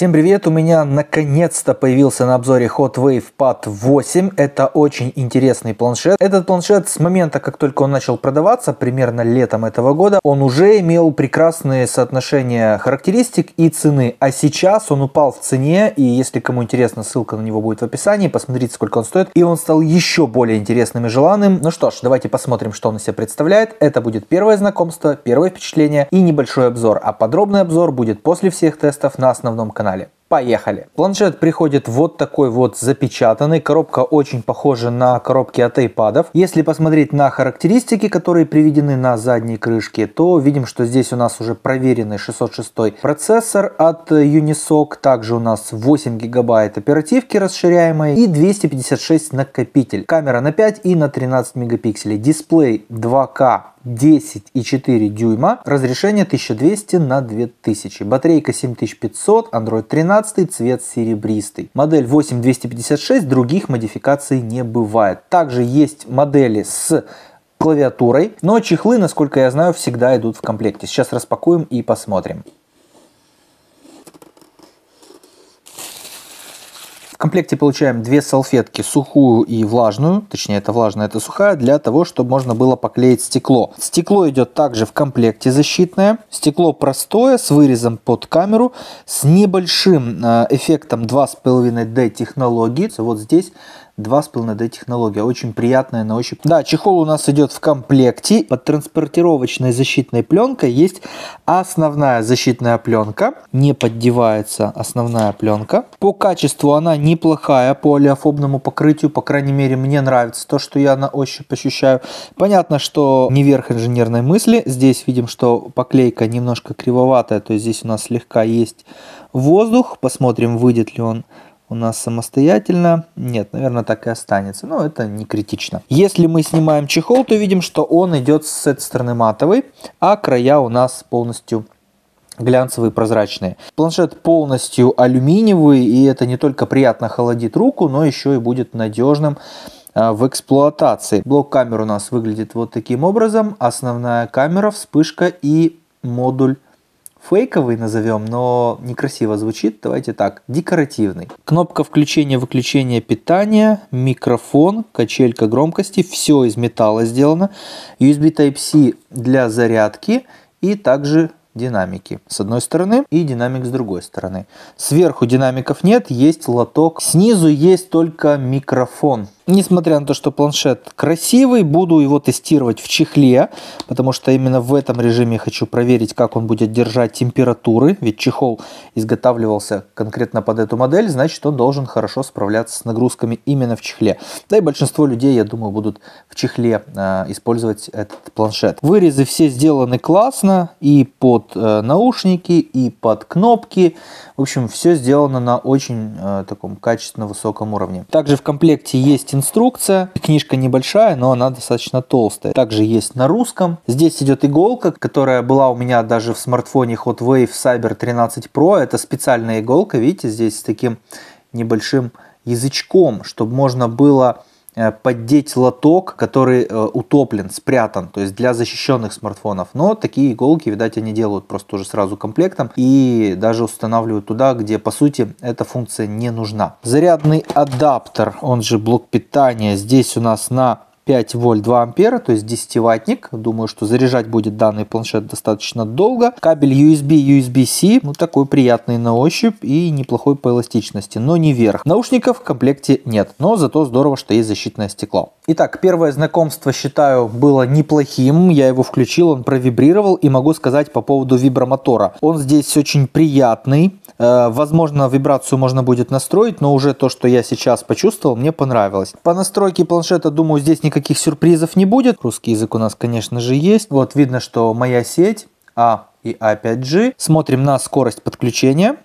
Всем привет! У меня наконец-то появился на обзоре Hot Wave Pad 8. Это очень интересный планшет. Этот планшет с момента, как только он начал продаваться, примерно летом этого года, он уже имел прекрасные соотношения характеристик и цены. А сейчас он упал в цене, и если кому интересно, ссылка на него будет в описании, посмотрите, сколько он стоит. И он стал еще более интересным и желанным. Ну что ж, давайте посмотрим, что он из себя представляет. Это будет первое знакомство, первое впечатление и небольшой обзор. А подробный обзор будет после всех тестов на основном канале канале. Поехали! Планшет приходит вот такой вот запечатанный. Коробка очень похожа на коробки от iPad. Если посмотреть на характеристики, которые приведены на задней крышке, то видим, что здесь у нас уже проверенный 606 процессор от Unisoc. Также у нас 8 гигабайт оперативки расширяемой и 256 накопитель. Камера на 5 и на 13 мегапикселей. Дисплей 2К 10 и 4 дюйма, разрешение 1200 на 2000, батарейка 7500, Android 13, цвет серебристый. Модель 8256, других модификаций не бывает. Также есть модели с клавиатурой, но чехлы, насколько я знаю, всегда идут в комплекте. Сейчас распакуем и посмотрим. комплекте получаем две салфетки, сухую и влажную, точнее это влажная, это сухая, для того, чтобы можно было поклеить стекло. Стекло идет также в комплекте защитное, стекло простое, с вырезом под камеру, с небольшим э, эффектом 2,5D технологии. Вот здесь 2,5D технология. Очень приятная на ощупь. Да, чехол у нас идет в комплекте. Под транспортировочной защитной пленкой есть основная защитная пленка. Не поддевается основная пленка. По качеству она неплохая по олеофобному покрытию. По крайней мере, мне нравится то, что я на ощупь ощущаю. Понятно, что не верх инженерной мысли. Здесь видим, что поклейка немножко кривоватая. То есть здесь у нас слегка есть воздух. Посмотрим, выйдет ли он у нас самостоятельно. Нет, наверное, так и останется. Но это не критично. Если мы снимаем чехол, то видим, что он идет с этой стороны матовый, а края у нас полностью глянцевые, прозрачные. Планшет полностью алюминиевый, и это не только приятно холодит руку, но еще и будет надежным а, в эксплуатации. Блок камер у нас выглядит вот таким образом. Основная камера, вспышка и модуль фейковый назовем, но некрасиво звучит, давайте так, декоративный. Кнопка включения-выключения питания, микрофон, качелька громкости, все из металла сделано, USB Type-C для зарядки и также динамики с одной стороны и динамик с другой стороны. Сверху динамиков нет, есть лоток. Снизу есть только микрофон Несмотря на то, что планшет красивый, буду его тестировать в чехле, потому что именно в этом режиме хочу проверить, как он будет держать температуры, ведь чехол изготавливался конкретно под эту модель, значит он должен хорошо справляться с нагрузками именно в чехле. Да и большинство людей, я думаю, будут в чехле э, использовать этот планшет. Вырезы все сделаны классно, и под э, наушники, и под кнопки. В общем, все сделано на очень э, таком качественно высоком уровне. Также в комплекте есть инструкция. Книжка небольшая, но она достаточно толстая. Также есть на русском. Здесь идет иголка, которая была у меня даже в смартфоне Hot Wave Cyber 13 Pro. Это специальная иголка, видите, здесь с таким небольшим язычком, чтобы можно было Э, поддеть лоток, который э, утоплен, спрятан, то есть для защищенных смартфонов. Но такие иголки, видать, они делают просто уже сразу комплектом и даже устанавливают туда, где, по сути, эта функция не нужна. Зарядный адаптер, он же блок питания, здесь у нас на 5 вольт 2 ампера, то есть 10 ваттник. Думаю, что заряжать будет данный планшет достаточно долго. Кабель USB, USB-C, ну такой приятный на ощупь и неплохой по эластичности, но не вверх. Наушников в комплекте нет, но зато здорово, что есть защитное стекло. Итак, первое знакомство, считаю, было неплохим. Я его включил, он провибрировал и могу сказать по поводу вибромотора. Он здесь очень приятный. Э, возможно, вибрацию можно будет настроить, но уже то, что я сейчас почувствовал, мне понравилось. По настройке планшета, думаю, здесь не никаких сюрпризов не будет. Русский язык у нас, конечно же, есть. Вот видно, что моя сеть А и А5G. Смотрим на скорость подключения.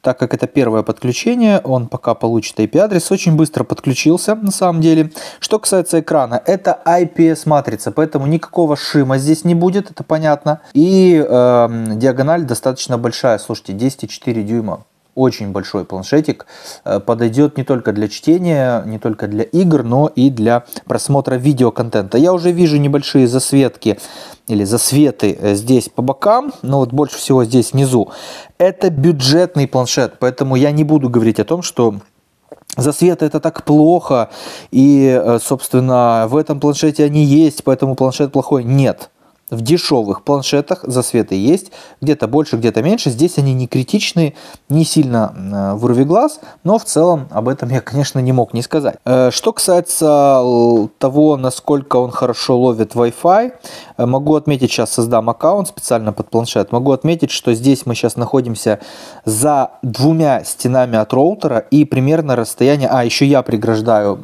Так как это первое подключение, он пока получит IP-адрес, а очень быстро подключился на самом деле. Что касается экрана, это IPS-матрица, а поэтому никакого шима здесь не будет, это понятно. И э, диагональ достаточно большая, слушайте, 10,4 дюйма очень большой планшетик э, подойдет не только для чтения, не только для игр, но и для просмотра видеоконтента. Я уже вижу небольшие засветки или засветы э, здесь по бокам, но вот больше всего здесь внизу. Это бюджетный планшет, поэтому я не буду говорить о том, что засветы это так плохо, и, э, собственно, в этом планшете они есть, поэтому планшет плохой. Нет в дешевых планшетах засветы есть, где-то больше, где-то меньше. Здесь они не критичные, не сильно э, в уровень глаз, но в целом об этом я, конечно, не мог не сказать. Э, что касается того, насколько он хорошо ловит Wi-Fi, э, могу отметить, сейчас создам аккаунт специально под планшет, могу отметить, что здесь мы сейчас находимся за двумя стенами от роутера и примерно расстояние, а еще я преграждаю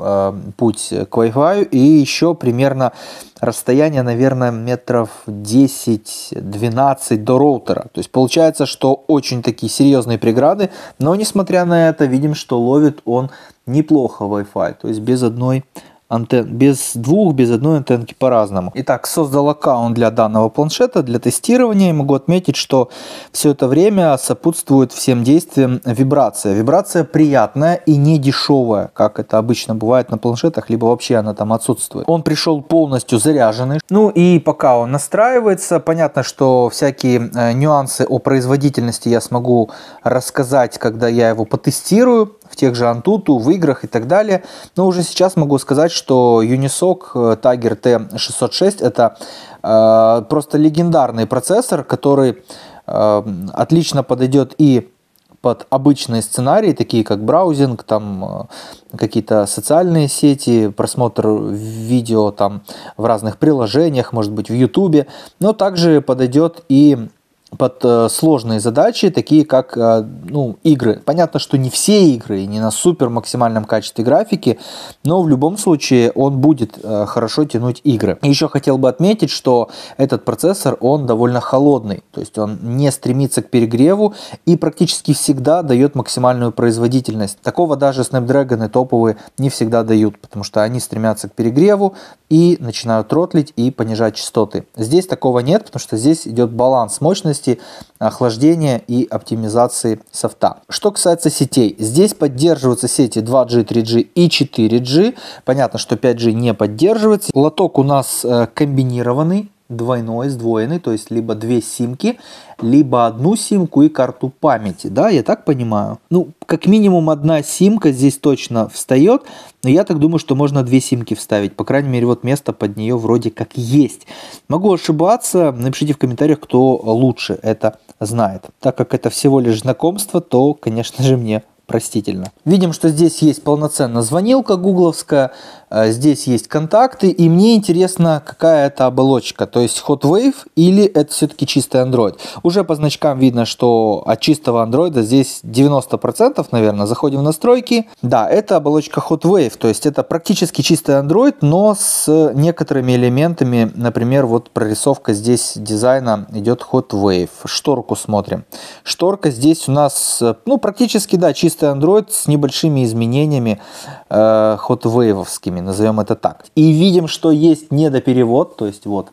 путь к Wi-Fi и еще примерно расстояние, наверное, метров 10-12 до роутера. То есть получается, что очень такие серьезные преграды, но несмотря на это, видим, что ловит он неплохо Wi-Fi, то есть без одной антенн, без двух, без одной антенки по-разному. Итак, создал аккаунт для данного планшета, для тестирования. И могу отметить, что все это время сопутствует всем действиям вибрация. Вибрация приятная и не дешевая, как это обычно бывает на планшетах, либо вообще она там отсутствует. Он пришел полностью заряженный. Ну и пока он настраивается, понятно, что всякие э, нюансы о производительности я смогу рассказать, когда я его потестирую в тех же Antutu, в играх и так далее. Но уже сейчас могу сказать, что Unisoc Tiger T606 это э, просто легендарный процессор, который э, отлично подойдет и под обычные сценарии, такие как браузинг, там э, какие-то социальные сети, просмотр видео там в разных приложениях, может быть в Ютубе, но также подойдет и под э, сложные задачи, такие как э, ну, игры. Понятно, что не все игры, не на супер максимальном качестве графики, но в любом случае он будет э, хорошо тянуть игры. Еще хотел бы отметить, что этот процессор, он довольно холодный, то есть он не стремится к перегреву и практически всегда дает максимальную производительность. Такого даже Snapdragon и топовые не всегда дают, потому что они стремятся к перегреву, и начинают ротлить и понижать частоты. Здесь такого нет, потому что здесь идет баланс мощности, охлаждения и оптимизации софта. Что касается сетей, здесь поддерживаются сети 2G, 3G и 4G. Понятно, что 5G не поддерживается. Лоток у нас э, комбинированный, двойной, сдвоенный, то есть либо две симки, либо одну симку и карту памяти, да, я так понимаю? Ну, как минимум одна симка здесь точно встает, но я так думаю, что можно две симки вставить, по крайней мере, вот место под нее вроде как есть. Могу ошибаться, напишите в комментариях, кто лучше это знает. Так как это всего лишь знакомство, то, конечно же, мне простительно. Видим, что здесь есть полноценная звонилка гугловская, э, здесь есть контакты, и мне интересно, какая это оболочка, то есть Hotwave или это все-таки чистый Android. Уже по значкам видно, что от чистого Android здесь 90%, наверное. Заходим в настройки. Да, это оболочка Hotwave, то есть это практически чистый Android, но с некоторыми элементами, например, вот прорисовка здесь дизайна идет Hotwave. Шторку смотрим. Шторка здесь у нас, э, ну, практически, да, чистая чистый Android с небольшими изменениями э, хотвейвовскими, назовем это так. И видим, что есть недоперевод, то есть вот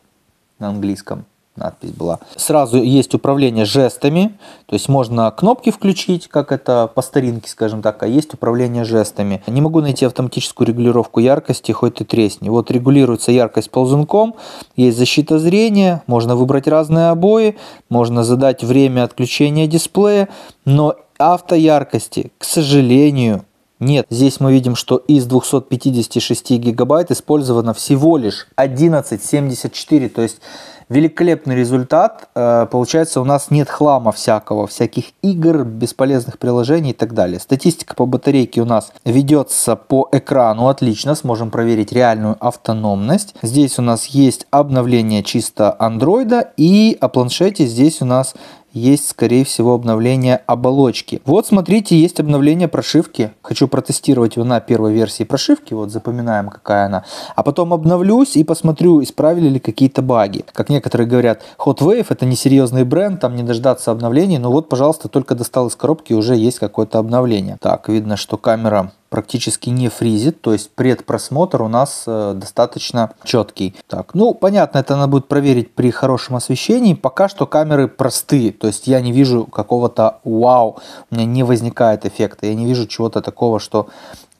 на английском надпись была. Сразу есть управление жестами, то есть можно кнопки включить, как это по старинке, скажем так, а есть управление жестами. Не могу найти автоматическую регулировку яркости, хоть и тресни. Вот регулируется яркость ползунком, есть защита зрения, можно выбрать разные обои, можно задать время отключения дисплея, но автояркости, к сожалению, нет. Здесь мы видим, что из 256 гигабайт использовано всего лишь 1174, то есть великолепный результат. Э, получается, у нас нет хлама всякого, всяких игр, бесполезных приложений и так далее. Статистика по батарейке у нас ведется по экрану отлично, сможем проверить реальную автономность. Здесь у нас есть обновление чисто андроида и о планшете здесь у нас есть, скорее всего, обновление оболочки. Вот, смотрите, есть обновление прошивки. Хочу протестировать его на первой версии прошивки. Вот, запоминаем, какая она. А потом обновлюсь и посмотрю, исправили ли какие-то баги. Как некоторые говорят, Hotwave это несерьезный бренд, там не дождаться обновлений. Но ну вот, пожалуйста, только достал из коробки, уже есть какое-то обновление. Так, видно, что камера практически не фризит, то есть предпросмотр у нас э, достаточно четкий. Так, ну, понятно, это надо будет проверить при хорошем освещении. Пока что камеры простые, то есть я не вижу какого-то вау, у меня не возникает эффекта, я не вижу чего-то такого, что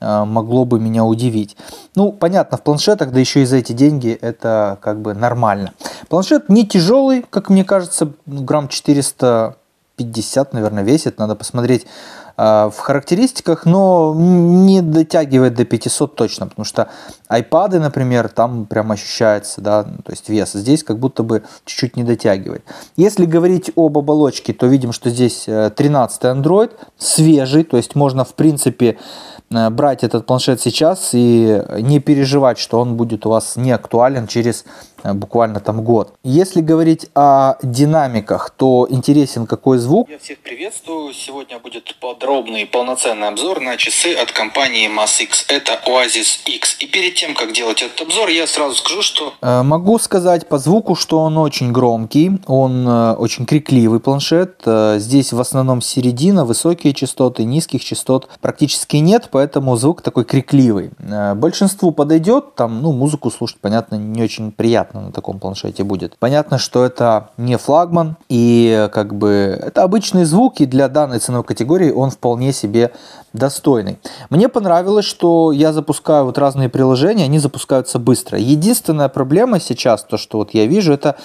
э, могло бы меня удивить. Ну, понятно, в планшетах, да еще и за эти деньги, это как бы нормально. Планшет не тяжелый, как мне кажется, ну, грамм 450, наверное, весит. Надо посмотреть Э, в характеристиках, но не дотягивает до 500 точно, потому что iPad, например, там прям ощущается, да, ну, то есть вес. Здесь как будто бы чуть-чуть не дотягивает. Если говорить об оболочке, то видим, что здесь 13 э, Android, свежий, то есть можно, в принципе, э, брать этот планшет сейчас и не переживать, что он будет у вас не актуален через Э, буквально там год. Если говорить о динамиках, то интересен какой звук. Я всех приветствую. Сегодня будет подробный и полноценный обзор на часы от компании Mass X. Это Oasis X. И перед тем, как делать этот обзор, я сразу скажу, что... Э, могу сказать по звуку, что он очень громкий, он э, очень крикливый планшет. Здесь в основном середина, высокие частоты, низких частот практически нет, поэтому звук такой крикливый. Большинству подойдет, там, ну, музыку слушать, понятно, не очень приятно понятно на таком планшете будет. Понятно, что это не флагман, и как бы это обычные звуки для данной ценовой категории он вполне себе достойный. Мне понравилось, что я запускаю вот разные приложения, они запускаются быстро. Единственная проблема сейчас, то, что вот я вижу, это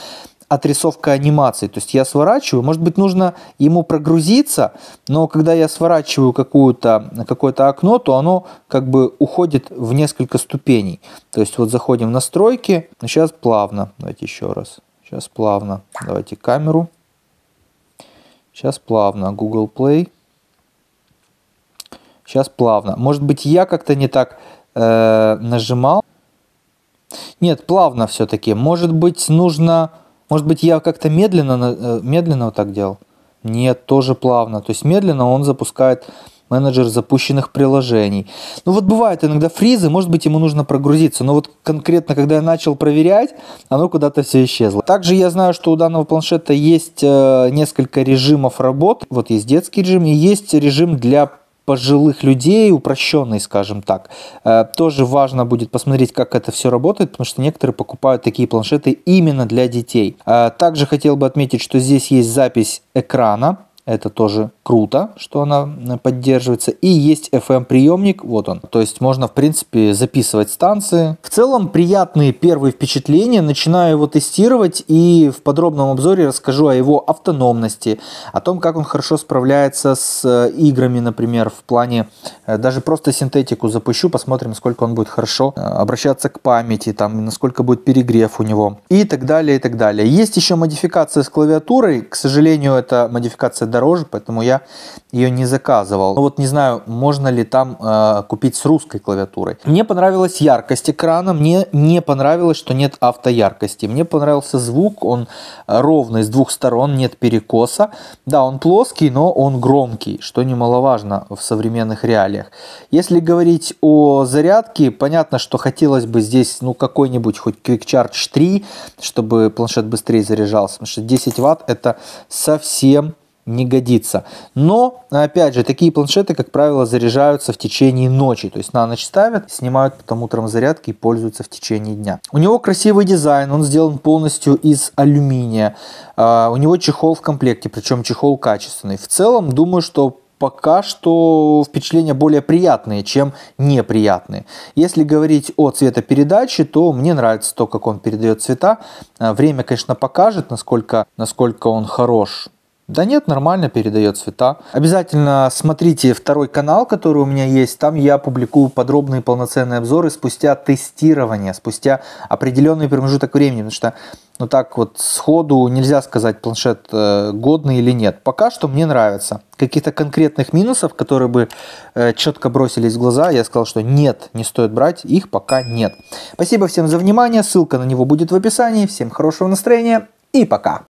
отрисовка анимации. То есть я сворачиваю, может быть, нужно ему прогрузиться, но когда я сворачиваю какую-то, какое-то окно, то оно как бы уходит в несколько ступеней. То есть вот заходим в настройки, сейчас плавно, давайте еще раз, сейчас плавно, давайте камеру, сейчас плавно, Google Play, сейчас плавно. Может быть, я как-то не так э, нажимал, нет, плавно все-таки. Может быть, нужно может быть, я как-то медленно, э, медленно вот так делал? Нет, тоже плавно. То есть медленно он запускает менеджер запущенных приложений. Ну вот бывает иногда фризы, может быть ему нужно прогрузиться, но вот конкретно, когда я начал проверять, оно куда-то все исчезло. Также я знаю, что у данного планшета есть э, несколько режимов работы. Вот есть детский режим и есть режим для пожилых типа, людей, упрощенный, скажем так. Э, тоже важно будет посмотреть, как это все работает, потому что некоторые покупают такие планшеты именно для детей. Э, также хотел бы отметить, что здесь есть запись экрана, это тоже круто, что она э, поддерживается. И есть FM-приемник, эм вот он. То есть можно, в принципе, записывать станции. В целом, приятные первые впечатления. Начинаю его тестировать и в подробном обзоре расскажу о его автономности, о том, как он хорошо справляется с э, играми, например, в плане... Э, даже просто синтетику запущу, посмотрим, сколько он будет хорошо обращаться к памяти, там, насколько будет перегрев у него и так далее, и так далее. Есть еще модификация с клавиатурой. К сожалению, это модификация дорогая дороже, поэтому я ее не заказывал. Но ну вот не знаю, можно ли там э, купить с русской клавиатурой. Мне понравилась яркость экрана, мне не понравилось, что нет автояркости. Мне понравился звук, он э, ровный с двух сторон, нет перекоса. Да, он плоский, но он громкий, что немаловажно в современных реалиях. Если говорить о зарядке, понятно, что хотелось бы здесь ну какой-нибудь хоть Quick Charge 3, чтобы планшет быстрее заряжался, потому что 10 ватт это совсем не годится. Но, опять же, такие планшеты, как правило, заряжаются в течение ночи. То есть на ночь ставят, снимают потом утром зарядки и пользуются в течение дня. У него красивый дизайн, он сделан полностью из алюминия. А, у него чехол в комплекте, причем чехол качественный. В целом, думаю, что пока что впечатления более приятные, чем неприятные. Если говорить о цветопередаче, то мне нравится то, как он передает цвета. А, время, конечно, покажет, насколько, насколько он хорош. Да нет, нормально передает цвета. Обязательно смотрите второй канал, который у меня есть. Там я публикую подробные полноценные обзоры спустя тестирование, спустя определенный промежуток времени. Потому что ну так вот сходу нельзя сказать, планшет э, годный или нет. Пока что мне нравится. Каких-то конкретных минусов, которые бы э, четко бросились в глаза, я сказал, что нет, не стоит брать, их пока нет. Спасибо всем за внимание, ссылка на него будет в описании. Всем хорошего настроения и пока!